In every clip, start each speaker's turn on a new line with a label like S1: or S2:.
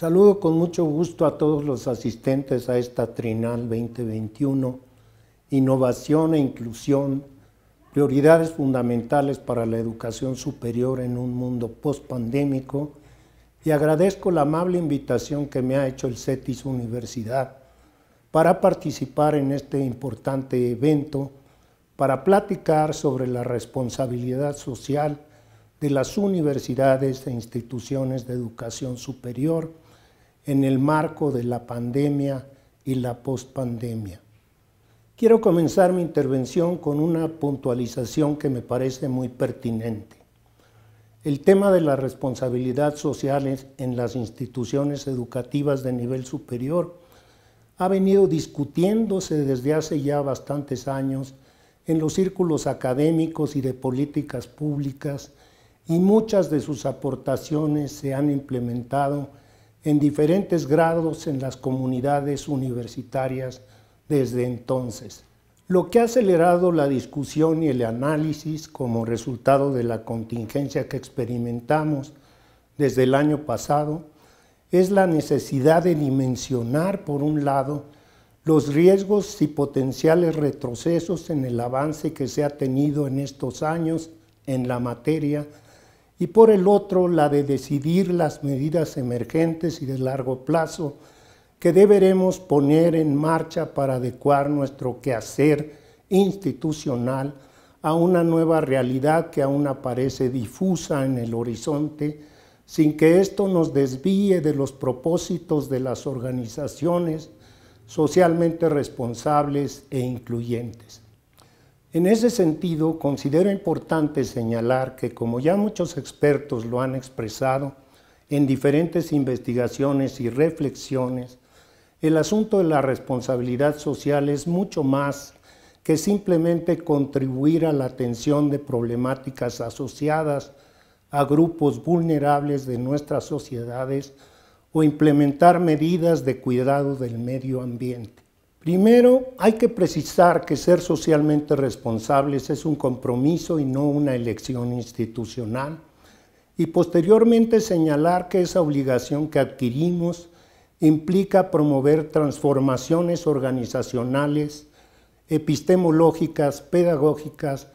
S1: Saludo con mucho gusto a todos los asistentes a esta Trinal 2021, Innovación e Inclusión, prioridades fundamentales para la educación superior en un mundo post-pandémico y agradezco la amable invitación que me ha hecho el CETIS Universidad para participar en este importante evento para platicar sobre la responsabilidad social de las universidades e instituciones de educación superior en el marco de la pandemia y la postpandemia. Quiero comenzar mi intervención con una puntualización que me parece muy pertinente. El tema de la responsabilidad social en las instituciones educativas de nivel superior ha venido discutiéndose desde hace ya bastantes años en los círculos académicos y de políticas públicas y muchas de sus aportaciones se han implementado en diferentes grados en las comunidades universitarias desde entonces, lo que ha acelerado la discusión y el análisis como resultado de la contingencia que experimentamos desde el año pasado es la necesidad de dimensionar, por un lado, los riesgos y potenciales retrocesos en el avance que se ha tenido en estos años en la materia y por el otro la de decidir las medidas emergentes y de largo plazo que deberemos poner en marcha para adecuar nuestro quehacer institucional a una nueva realidad que aún aparece difusa en el horizonte, sin que esto nos desvíe de los propósitos de las organizaciones socialmente responsables e incluyentes. En ese sentido, considero importante señalar que, como ya muchos expertos lo han expresado en diferentes investigaciones y reflexiones, el asunto de la responsabilidad social es mucho más que simplemente contribuir a la atención de problemáticas asociadas a grupos vulnerables de nuestras sociedades o implementar medidas de cuidado del medio ambiente. Primero, hay que precisar que ser socialmente responsables es un compromiso y no una elección institucional, y posteriormente señalar que esa obligación que adquirimos implica promover transformaciones organizacionales, epistemológicas, pedagógicas,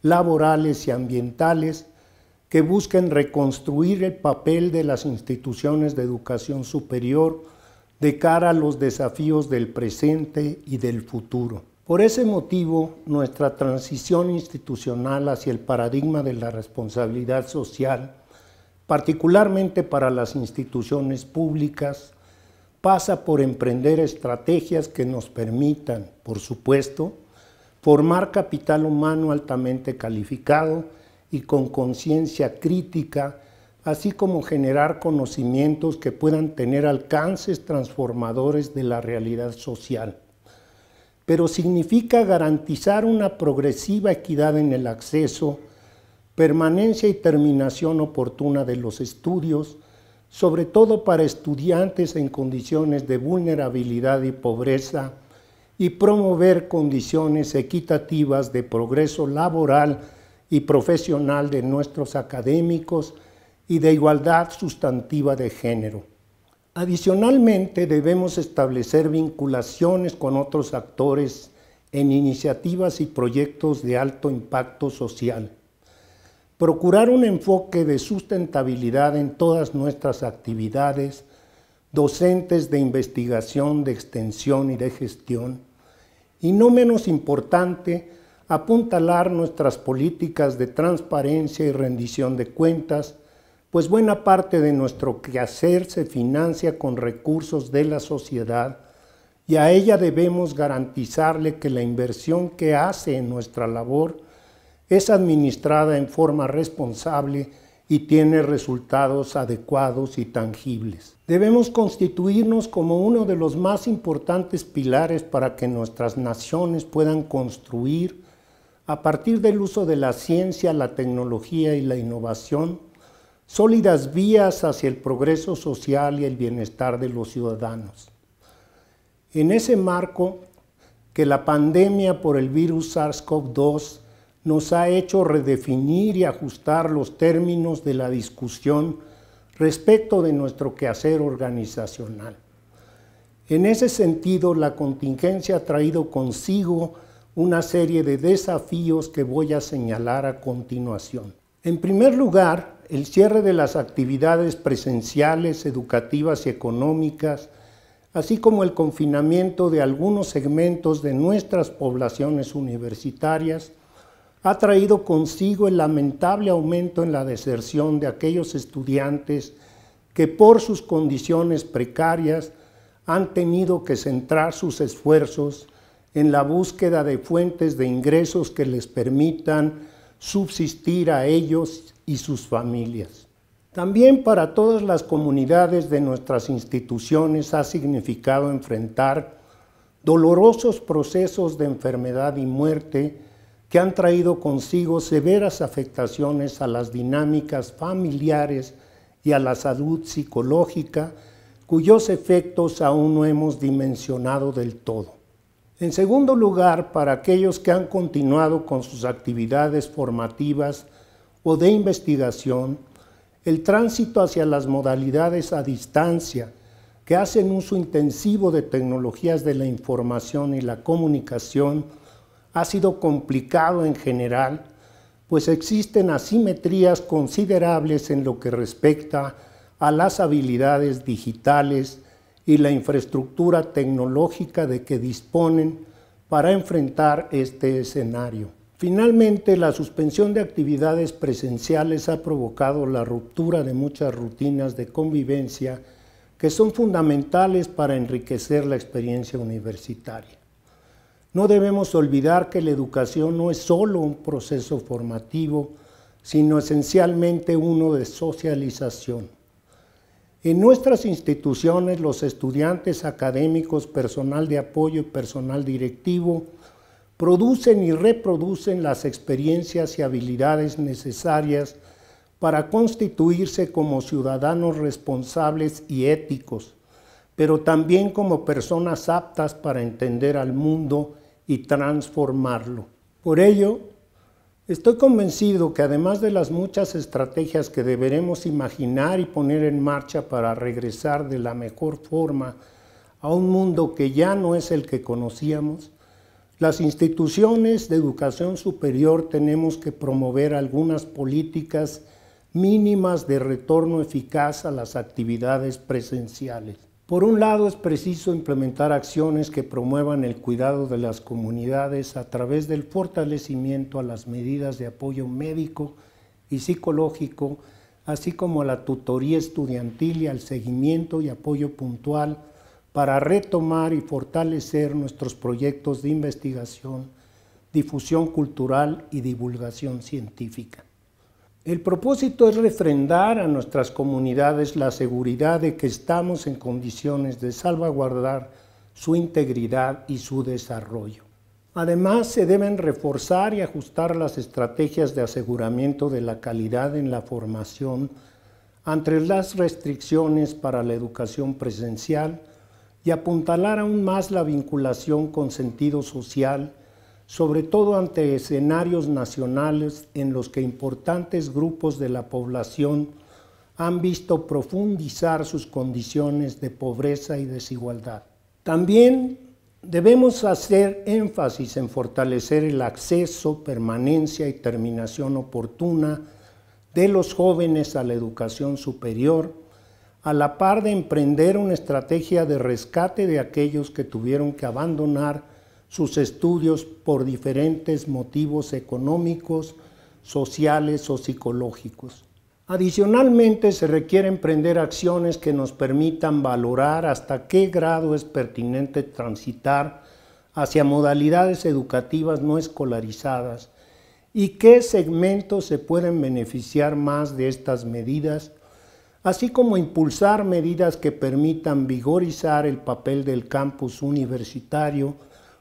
S1: laborales y ambientales que busquen reconstruir el papel de las instituciones de educación superior de cara a los desafíos del presente y del futuro. Por ese motivo, nuestra transición institucional hacia el paradigma de la responsabilidad social, particularmente para las instituciones públicas, pasa por emprender estrategias que nos permitan, por supuesto, formar capital humano altamente calificado y con conciencia crítica así como generar conocimientos que puedan tener alcances transformadores de la realidad social. Pero significa garantizar una progresiva equidad en el acceso, permanencia y terminación oportuna de los estudios, sobre todo para estudiantes en condiciones de vulnerabilidad y pobreza, y promover condiciones equitativas de progreso laboral y profesional de nuestros académicos, y de igualdad sustantiva de género. Adicionalmente, debemos establecer vinculaciones con otros actores en iniciativas y proyectos de alto impacto social. Procurar un enfoque de sustentabilidad en todas nuestras actividades, docentes de investigación, de extensión y de gestión. Y no menos importante, apuntalar nuestras políticas de transparencia y rendición de cuentas pues buena parte de nuestro quehacer se financia con recursos de la sociedad y a ella debemos garantizarle que la inversión que hace en nuestra labor es administrada en forma responsable y tiene resultados adecuados y tangibles. Debemos constituirnos como uno de los más importantes pilares para que nuestras naciones puedan construir, a partir del uso de la ciencia, la tecnología y la innovación, sólidas vías hacia el progreso social y el bienestar de los ciudadanos. En ese marco que la pandemia por el virus SARS-CoV-2 nos ha hecho redefinir y ajustar los términos de la discusión respecto de nuestro quehacer organizacional. En ese sentido, la contingencia ha traído consigo una serie de desafíos que voy a señalar a continuación. En primer lugar, el cierre de las actividades presenciales, educativas y económicas, así como el confinamiento de algunos segmentos de nuestras poblaciones universitarias, ha traído consigo el lamentable aumento en la deserción de aquellos estudiantes que por sus condiciones precarias han tenido que centrar sus esfuerzos en la búsqueda de fuentes de ingresos que les permitan subsistir a ellos y sus familias. También para todas las comunidades de nuestras instituciones ha significado enfrentar dolorosos procesos de enfermedad y muerte que han traído consigo severas afectaciones a las dinámicas familiares y a la salud psicológica, cuyos efectos aún no hemos dimensionado del todo. En segundo lugar, para aquellos que han continuado con sus actividades formativas, o de investigación, el tránsito hacia las modalidades a distancia que hacen uso intensivo de tecnologías de la información y la comunicación ha sido complicado en general, pues existen asimetrías considerables en lo que respecta a las habilidades digitales y la infraestructura tecnológica de que disponen para enfrentar este escenario. Finalmente, la suspensión de actividades presenciales ha provocado la ruptura de muchas rutinas de convivencia que son fundamentales para enriquecer la experiencia universitaria. No debemos olvidar que la educación no es solo un proceso formativo, sino esencialmente uno de socialización. En nuestras instituciones, los estudiantes académicos, personal de apoyo y personal directivo producen y reproducen las experiencias y habilidades necesarias para constituirse como ciudadanos responsables y éticos, pero también como personas aptas para entender al mundo y transformarlo. Por ello, estoy convencido que además de las muchas estrategias que deberemos imaginar y poner en marcha para regresar de la mejor forma a un mundo que ya no es el que conocíamos, las instituciones de educación superior tenemos que promover algunas políticas mínimas de retorno eficaz a las actividades presenciales. Por un lado, es preciso implementar acciones que promuevan el cuidado de las comunidades a través del fortalecimiento a las medidas de apoyo médico y psicológico, así como a la tutoría estudiantil y al seguimiento y apoyo puntual para retomar y fortalecer nuestros proyectos de investigación, difusión cultural y divulgación científica. El propósito es refrendar a nuestras comunidades la seguridad de que estamos en condiciones de salvaguardar su integridad y su desarrollo. Además, se deben reforzar y ajustar las estrategias de aseguramiento de la calidad en la formación ante las restricciones para la educación presencial, y apuntalar aún más la vinculación con sentido social, sobre todo ante escenarios nacionales en los que importantes grupos de la población han visto profundizar sus condiciones de pobreza y desigualdad. También debemos hacer énfasis en fortalecer el acceso, permanencia y terminación oportuna de los jóvenes a la educación superior, a la par de emprender una estrategia de rescate de aquellos que tuvieron que abandonar sus estudios por diferentes motivos económicos, sociales o psicológicos. Adicionalmente, se requiere emprender acciones que nos permitan valorar hasta qué grado es pertinente transitar hacia modalidades educativas no escolarizadas y qué segmentos se pueden beneficiar más de estas medidas así como impulsar medidas que permitan vigorizar el papel del campus universitario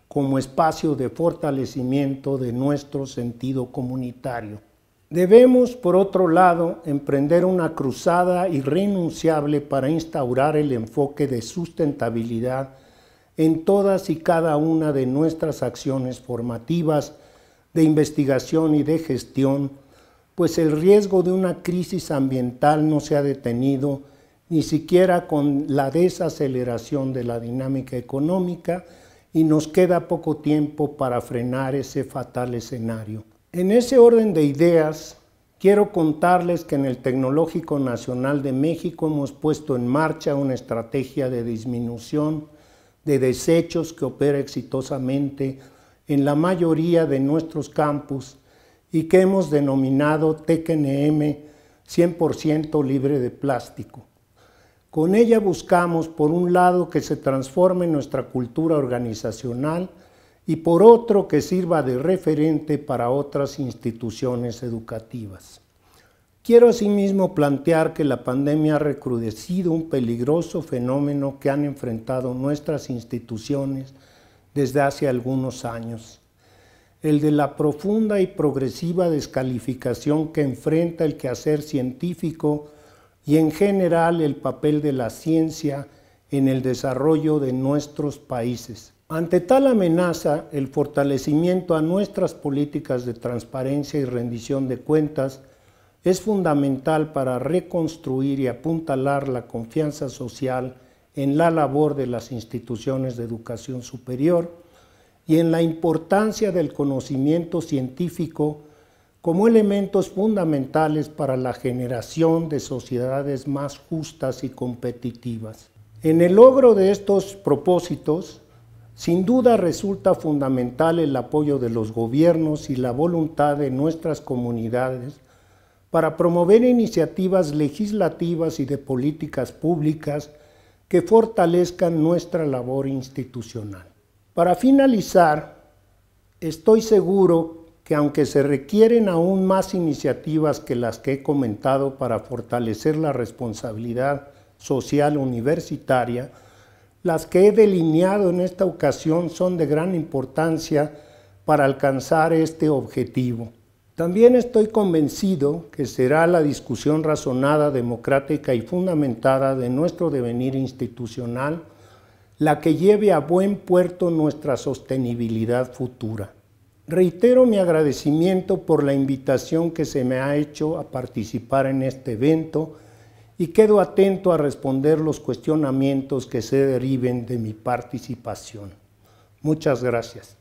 S1: como espacio de fortalecimiento de nuestro sentido comunitario. Debemos, por otro lado, emprender una cruzada irrenunciable para instaurar el enfoque de sustentabilidad en todas y cada una de nuestras acciones formativas, de investigación y de gestión, pues el riesgo de una crisis ambiental no se ha detenido ni siquiera con la desaceleración de la dinámica económica y nos queda poco tiempo para frenar ese fatal escenario. En ese orden de ideas, quiero contarles que en el Tecnológico Nacional de México hemos puesto en marcha una estrategia de disminución de desechos que opera exitosamente en la mayoría de nuestros campus y que hemos denominado TKNM 100% libre de plástico. Con ella buscamos, por un lado, que se transforme nuestra cultura organizacional y por otro, que sirva de referente para otras instituciones educativas. Quiero asimismo plantear que la pandemia ha recrudecido un peligroso fenómeno que han enfrentado nuestras instituciones desde hace algunos años, el de la profunda y progresiva descalificación que enfrenta el quehacer científico y en general el papel de la ciencia en el desarrollo de nuestros países. Ante tal amenaza, el fortalecimiento a nuestras políticas de transparencia y rendición de cuentas es fundamental para reconstruir y apuntalar la confianza social en la labor de las instituciones de educación superior, y en la importancia del conocimiento científico como elementos fundamentales para la generación de sociedades más justas y competitivas. En el logro de estos propósitos, sin duda resulta fundamental el apoyo de los gobiernos y la voluntad de nuestras comunidades para promover iniciativas legislativas y de políticas públicas que fortalezcan nuestra labor institucional. Para finalizar, estoy seguro que aunque se requieren aún más iniciativas que las que he comentado para fortalecer la responsabilidad social universitaria, las que he delineado en esta ocasión son de gran importancia para alcanzar este objetivo. También estoy convencido que será la discusión razonada, democrática y fundamentada de nuestro devenir institucional la que lleve a buen puerto nuestra sostenibilidad futura. Reitero mi agradecimiento por la invitación que se me ha hecho a participar en este evento y quedo atento a responder los cuestionamientos que se deriven de mi participación. Muchas gracias.